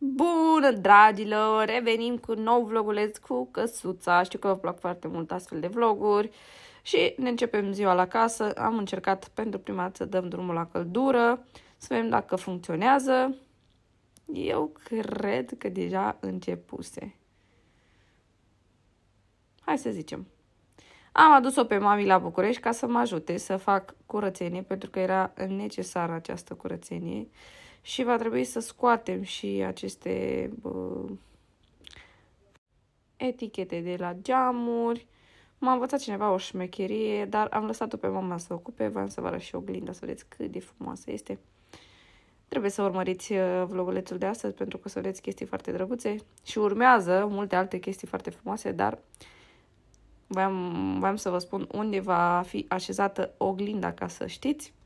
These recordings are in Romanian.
Bună, dragilor! Revenim cu un nou vloguleț cu căsuța. Știu că vă plac foarte mult astfel de vloguri. Și ne începem ziua la casă. Am încercat pentru prima dată să dăm drumul la căldură. Să vedem dacă funcționează. Eu cred că deja începuse. Hai să zicem. Am adus-o pe mami la București ca să mă ajute să fac curățenie, pentru că era necesară această curățenie. Uh, și va trebui să scoatem și aceste uh, etichete de la geamuri. M-a învățat cineva o șmecherie, dar am lăsat-o pe mama să ocupe. V-am să vă arăt și oglinda să vedeți cât de frumoasă este. Trebuie să urmăriți uh, vlogulețul de astăzi pentru că o să vedeți chestii foarte drăguțe și urmează multe alte chestii foarte frumoase, dar voiam, voiam să vă spun unde va fi așezată oglinda ca să știți.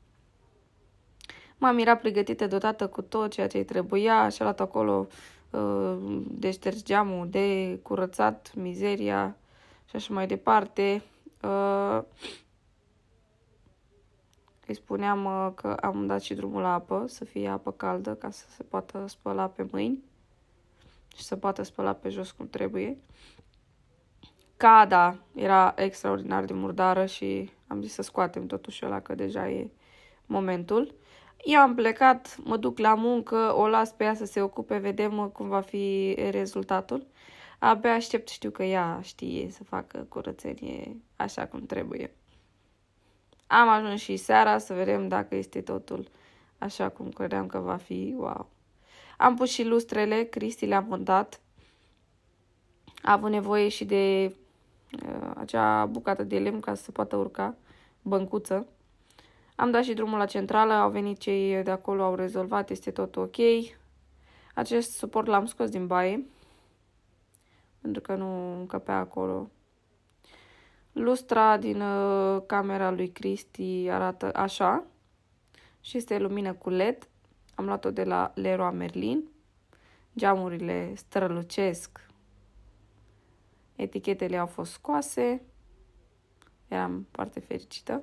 Mami era pregătită deodată cu tot ceea ce îi trebuia și-a luat acolo uh, de deci șters geamul, de curățat mizeria și așa mai departe. Uh, îi spuneam uh, că am dat și drumul la apă, să fie apă caldă ca să se poată spăla pe mâini și să poată spăla pe jos cum trebuie. Cada era extraordinar de murdară și am zis să scoatem totuși ăla că deja e momentul. Eu am plecat, mă duc la muncă, o las pe ea să se ocupe, vedem cum va fi rezultatul. Abia aștept, știu că ea știe să facă curățenie așa cum trebuie. Am ajuns și seara să vedem dacă este totul așa cum credeam că va fi. Wow! Am pus și lustrele, Cristi le-a montat. A avut nevoie și de uh, acea bucată de lemn ca să se poată urca, băncuță. Am dat și drumul la centrală, au venit cei de acolo, au rezolvat, este tot ok. Acest suport l-am scos din baie, pentru că nu încăpea acolo. Lustra din uh, camera lui Cristi arată așa și este lumină cu LED. Am luat-o de la Leroy Merlin. Geamurile strălucesc. Etichetele au fost scoase. Eram foarte fericită.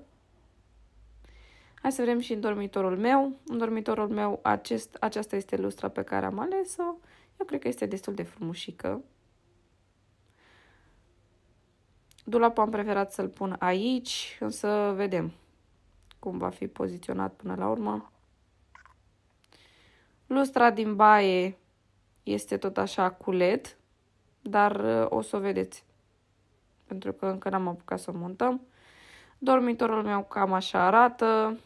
Hai să vedem și în dormitorul meu. În dormitorul meu acest, aceasta este lustra pe care am ales-o. Eu cred că este destul de frumușică. Dulapul am preferat să-l pun aici, însă vedem cum va fi poziționat până la urmă. Lustra din baie este tot așa cu LED, dar uh, o să o vedeți, pentru că încă n-am apucat să o montăm. Dormitorul meu cam așa arată,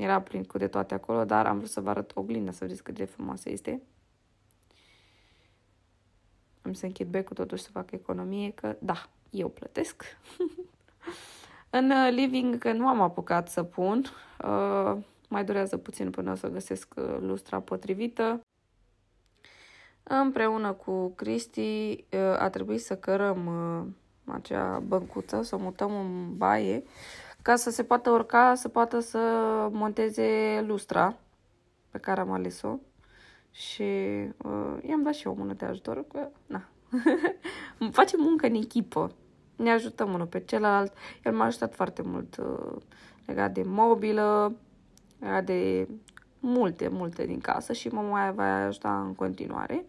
era plin cu de toate acolo, dar am vrut să vă arăt oglinda, să vedeți cât de frumoasă este. Am să închid becul totuși să fac economie, că da, eu plătesc. în uh, living, că nu am apucat să pun, uh, mai durează puțin până o să găsesc uh, lustra potrivită. Împreună cu Cristi uh, a trebuit să cărăm uh, acea băncuță, să o mutăm în baie, ca să se poată urca, să poată să monteze lustra pe care am ales-o. Și uh, i-am dat și eu o mână de ajutor, că, na, facem muncă în echipă. Ne ajutăm unul pe celălalt. El m-a ajutat foarte mult uh, legat de mobilă, legat de multe, multe din casă și mă mai va ajuta în continuare.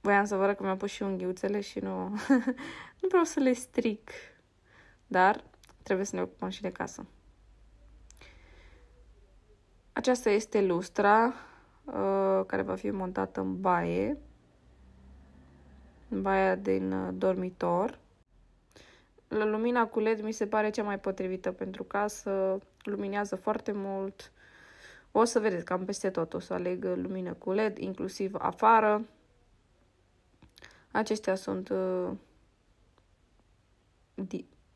Voiam să vă arăt că mi am pus și unghiuțele și nu, nu vreau să le stric. Dar trebuie să ne ocupăm și de casă. Aceasta este lustra uh, care va fi montată în baie, în baia din uh, dormitor. Lumina cu LED mi se pare cea mai potrivită pentru casă, luminează foarte mult. O să vedeți, cam peste tot o să aleg lumină cu LED, inclusiv afară. Acestea sunt uh,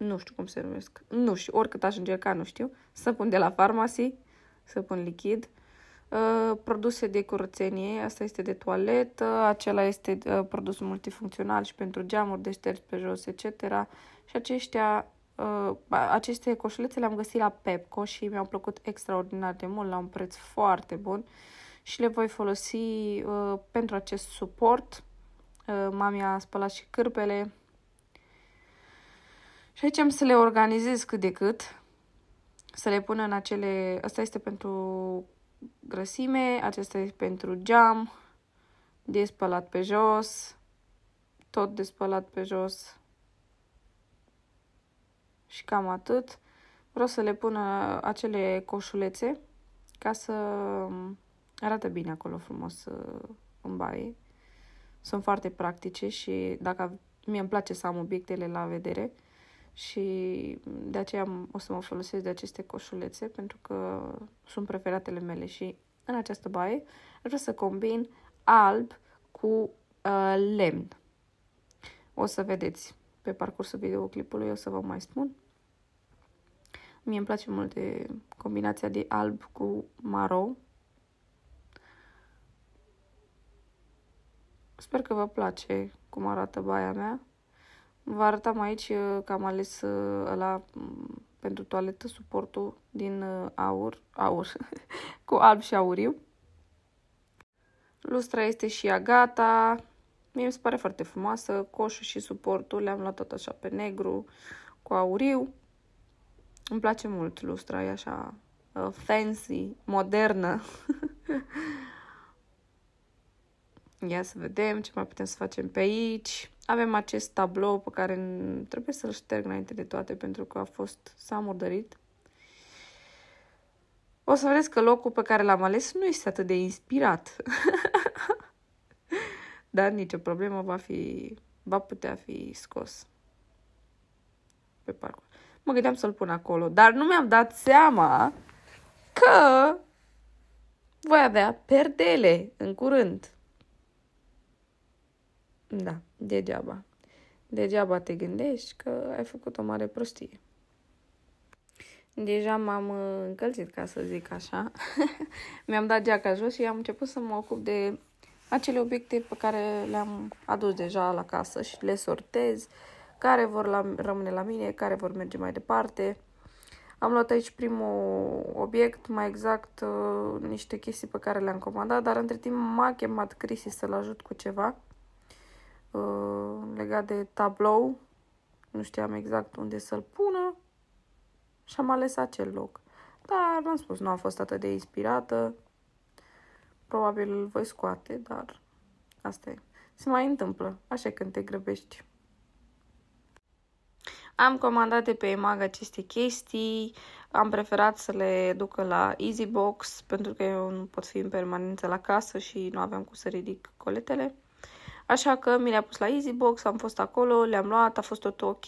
nu știu cum se numesc, nu știu, oricât aș încerca, nu știu, pun de la farmacie, pun lichid, uh, produse de curățenie, asta este de toaletă, acela este uh, produs multifuncțional și pentru geamuri, de șters pe jos, etc. Și aceștia, uh, aceste coșulețe le-am găsit la Pepco și mi-au plăcut extraordinar de mult, la un preț foarte bun și le voi folosi uh, pentru acest suport. Uh, mami a spălat și cârpele, și aici am să le organizez cât de cât. Să le pun în acele... Asta este pentru grăsime, acesta este pentru geam, de spălat pe jos, tot de spălat pe jos. Și cam atât. Vreau să le pun uh, acele coșulețe ca să um, arată bine acolo frumos uh, în baie. Sunt foarte practice și dacă mi îmi place să am obiectele la vedere, și de aceea o să mă folosesc de aceste coșulețe pentru că sunt preferatele mele și în această baie vreau să combin alb cu uh, lemn. O să vedeți pe parcursul videoclipului, o să vă mai spun. Mie îmi place mult de combinația de alb cu maro. Sper că vă place cum arată baia mea. Vă arătam aici că am ales uh, ăla mm, pentru toaletă suportul din uh, aur, aur cu alb și auriu. Lustra este și ea gata. Mie mi se pare foarte frumoasă. Coșul și suportul le-am luat tot așa pe negru cu auriu. Îmi place mult lustra, e așa uh, fancy, modernă. Ia să vedem ce mai putem să facem pe aici. Avem acest tablou pe care trebuie să-l șterg înainte de toate pentru că a fost, s-a murdărit. O să vedeți că locul pe care l-am ales nu este atât de inspirat. Dar nicio problemă va fi, va putea fi scos pe parcurs. Mă gândeam să-l pun acolo, dar nu mi-am dat seama că voi avea perdele în curând. Da, degeaba. Degeaba te gândești că ai făcut o mare prostie. Deja m-am uh, încălzit, ca să zic așa. Mi-am dat geaca jos și am început să mă ocup de acele obiecte pe care le-am adus deja la casă și le sortez, care vor la, rămâne la mine, care vor merge mai departe. Am luat aici primul obiect, mai exact uh, niște chestii pe care le-am comandat, dar între timp m-a chemat Crisi să-l ajut cu ceva Uh, legat de tablou. Nu știam exact unde să-l pună și am ales acel loc. Dar, v-am spus, nu am fost atât de inspirată. Probabil îl voi scoate, dar asta e. Se mai întâmplă, așa când te grăbești. Am comandat de pe EMAG aceste chestii, am preferat să le ducă la Easybox pentru că eu nu pot fi în permanență la casă și nu aveam cum să ridic coletele. Așa că mi le-a pus la Easybox, am fost acolo, le-am luat, a fost totul ok,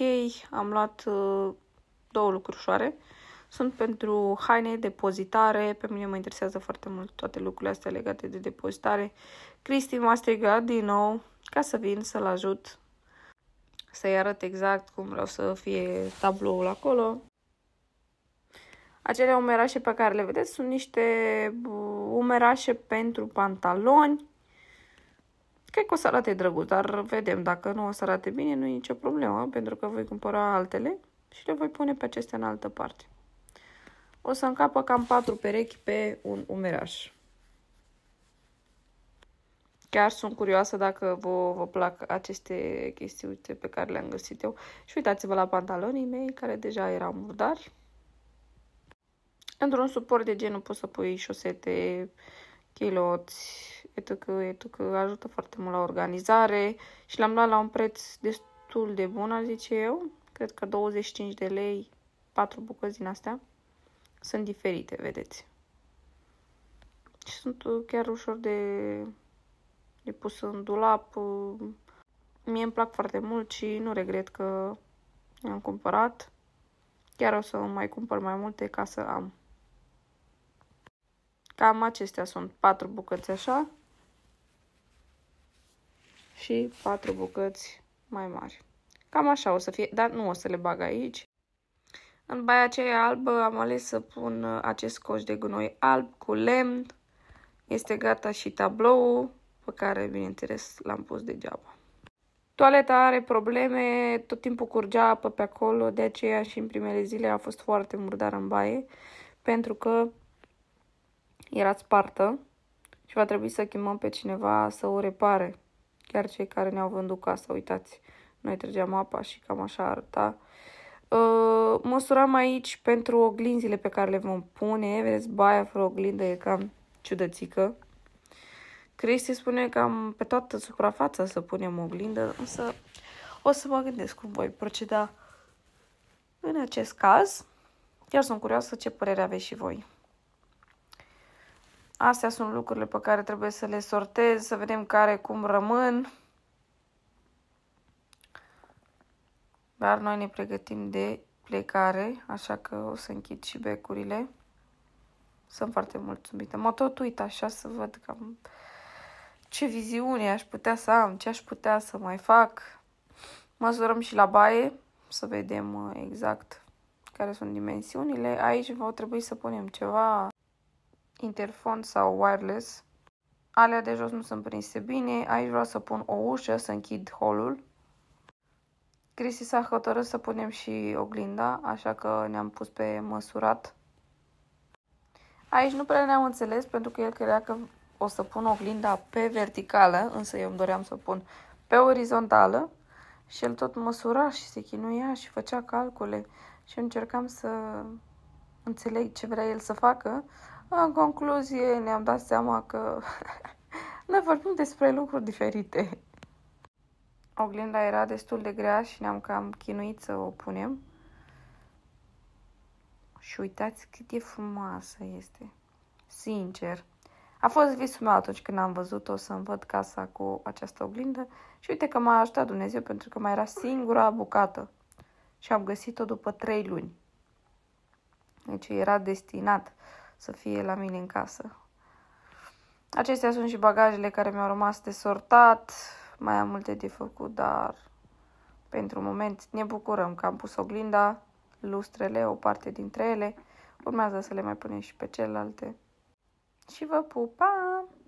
am luat uh, două ușoare. Sunt pentru haine, depozitare, pe mine mă interesează foarte mult toate lucrurile astea legate de depozitare. Cristi m-a strigat din nou ca să vin să-l ajut să-i arăt exact cum vreau să fie tabloul acolo. Acele umerașe pe care le vedeți sunt niște uh, umerașe pentru pantaloni Cred că o să arate drăguț, dar vedem. Dacă nu o să arate bine, nu e nicio problemă, pentru că voi cumpăra altele și le voi pune pe acestea în altă parte. O să încapă cam 4 perechi pe un umeraș. Chiar sunt curioasă dacă vă, vă plac aceste chestiuțe pe care le-am găsit eu. Și uitați-vă la pantalonii mei, care deja erau murdari. Într-un suport de genul poți să pui șosete, uh, chiloți, etc., etc., ajută foarte mult la organizare și l-am luat la un preț destul de bun, ar zice eu, cred că 25 de lei, 4 bucăți din astea, sunt diferite, vedeți. Și sunt uh, chiar ușor de, de pus în dulap, mie îmi plac foarte mult și nu regret că am cumpărat. Chiar o să mai cumpăr mai multe ca să am. Cam acestea sunt patru bucăți așa și patru bucăți mai mari. Cam așa o să fie, dar nu o să le bag aici. În baia aceea albă am ales să pun acest coș de gunoi alb cu lemn. Este gata și tabloul, pe care, bineînțeles, l-am pus degeaba. Toaleta are probleme, tot timpul curgea apă pe acolo, de aceea și în primele zile a fost foarte murdar în baie, pentru că era spartă și va trebui să chemăm pe cineva să o repare. Chiar cei care ne-au vândut casa, uitați, noi trăgeam apa și cam așa arăta. Uh, măsuram aici pentru oglinzile pe care le vom pune. Vedeți, baia fără oglindă e cam ciudățică. Cristi spune că am pe toată suprafața să punem oglindă, însă o să mă gândesc cum voi proceda în acest caz. eu sunt curioasă ce părere aveți și voi. Astea sunt lucrurile pe care trebuie să le sortez, să vedem care cum rămân. Dar noi ne pregătim de plecare, așa că o să închid și becurile. Sunt foarte mulțumită. Mă tot uit așa să văd cam ce viziune aș putea să am, ce aș putea să mai fac. Măsurăm și la baie să vedem uh, exact care sunt dimensiunile. Aici va trebui să punem ceva interfon sau wireless. Alea de jos nu sunt prinse bine, aici vreau să pun o ușă, să închid holul. Cristi s-a hotărât să punem și oglinda, așa că ne-am pus pe măsurat. Aici nu prea ne-am înțeles pentru că el credea că o să pun oglinda pe verticală, însă eu îmi doream să o pun pe orizontală și el tot măsura și se chinuia și făcea calcule și eu încercam să înțeleg ce vrea el să facă, în concluzie, ne-am dat seama că ne vorbim despre lucruri diferite. Oglinda era destul de grea și ne-am cam chinuit să o punem. Și uitați cât e frumoasă este. Sincer. A fost visul meu atunci când am văzut-o să-mi văd casa cu această oglindă și uite că m-a ajutat Dumnezeu pentru că mai era singura bucată și am găsit-o după trei luni. Deci era destinat să fie la mine în casă. Acestea sunt și bagajele care mi-au rămas de sortat. Mai am multe de făcut, dar pentru moment ne bucurăm că am pus oglinda, lustrele, o parte dintre ele. Urmează să le mai punem și pe celelalte. Și vă pup! Pa!